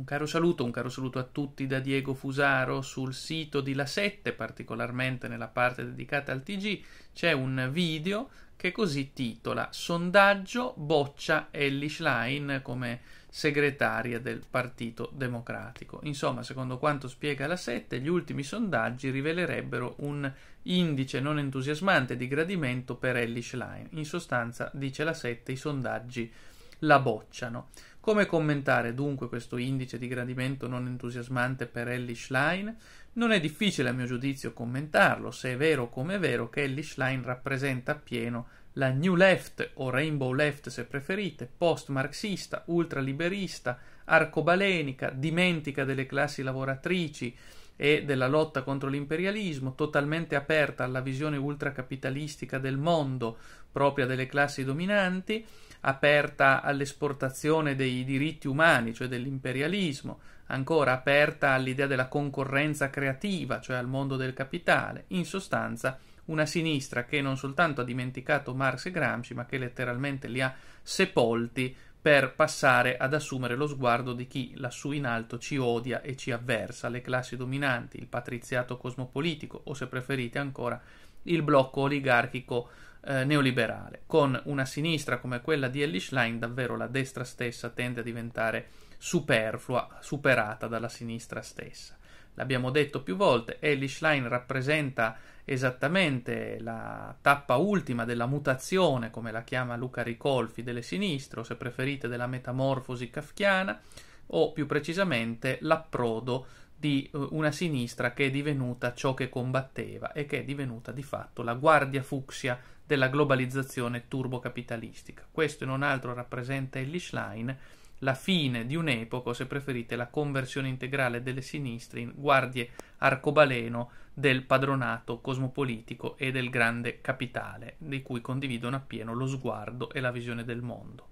Un caro saluto, un caro saluto a tutti da Diego Fusaro sul sito di La 7, particolarmente nella parte dedicata al TG, c'è un video che così titola Sondaggio boccia Ellie Schlein come segretaria del Partito Democratico. Insomma, secondo quanto spiega la 7, gli ultimi sondaggi rivelerebbero un indice non entusiasmante di gradimento per Ellie Schlein. In sostanza, dice la 7, i sondaggi la bocciano. Come commentare dunque questo indice di gradimento non entusiasmante per Ellie Schlein? Non è difficile a mio giudizio commentarlo, se è vero come è vero che Ellie Schlein rappresenta appieno la New Left o Rainbow Left se preferite, post-marxista, ultraliberista, arcobalenica, dimentica delle classi lavoratrici, e della lotta contro l'imperialismo, totalmente aperta alla visione ultracapitalistica del mondo propria delle classi dominanti, aperta all'esportazione dei diritti umani, cioè dell'imperialismo, ancora aperta all'idea della concorrenza creativa, cioè al mondo del capitale, in sostanza una sinistra che non soltanto ha dimenticato Marx e Gramsci, ma che letteralmente li ha sepolti per passare ad assumere lo sguardo di chi lassù in alto ci odia e ci avversa, le classi dominanti, il patriziato cosmopolitico o se preferite ancora il blocco oligarchico eh, neoliberale. Con una sinistra come quella di Ellis Line davvero la destra stessa tende a diventare superflua, superata dalla sinistra stessa l'abbiamo detto più volte, Elish Line rappresenta esattamente la tappa ultima della mutazione, come la chiama Luca Ricolfi, delle sinistre, o se preferite della metamorfosi kafkiana, o più precisamente l'approdo di eh, una sinistra che è divenuta ciò che combatteva e che è divenuta di fatto la guardia fucsia della globalizzazione turbocapitalistica. Questo e non altro rappresenta Elish Line la fine di un'epoca, o se preferite la conversione integrale delle sinistre in guardie arcobaleno del padronato cosmopolitico e del grande capitale, di cui condividono appieno lo sguardo e la visione del mondo.